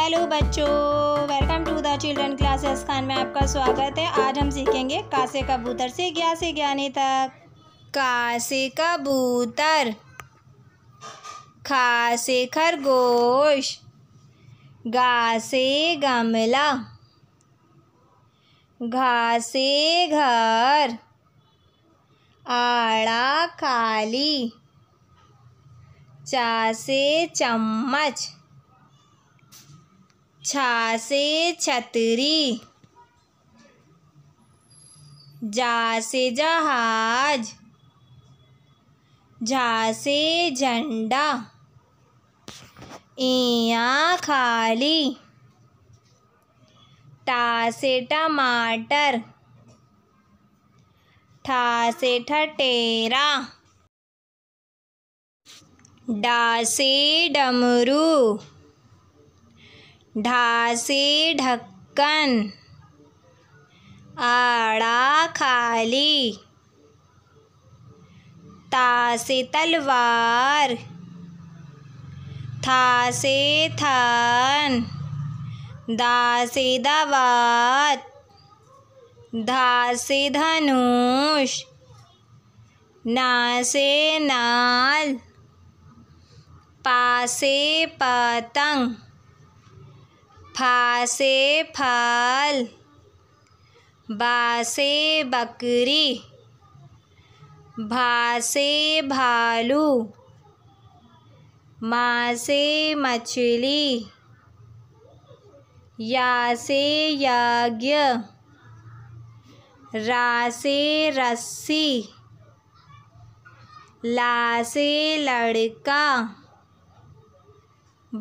Hello बच्चों welcome to the children classes Khan में आपका स्वागत है आज हम सीखेंगे कासे कबूतर से ग्या से ज्ञानी तक कासे कबूतर खा से खरगोश गा से गमला घा से घर आड़ा खाली चा से चम्मच छा से छतरी जा से जहाज झा से झंडा इया खाली टा से टमाटर ठा से ठटेरा डा से डमरू ढासे ढक्कन आड़ा खाली तासे तलवार थासे थान दासे दवात धासे धनुष नासे नाल पासे पतंग फा से फाल बा से बकरी भा से भालू मासे से मछली या से यज्ञ रा से रस्सी ला से लड़का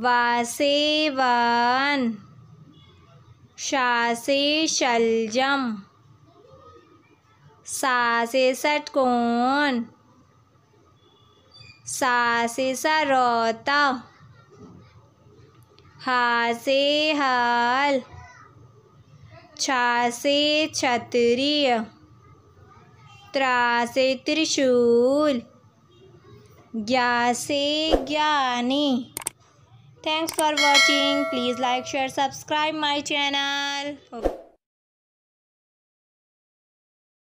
वा से वान शासे शलजम सासे सटकोन सासे सरोता हासे हाल छासे क्षत्रिय त्रासे त्रिशूल ज्ञासे ज्ञानी Thanks for watching. Please like, share, subscribe my channel. Okay.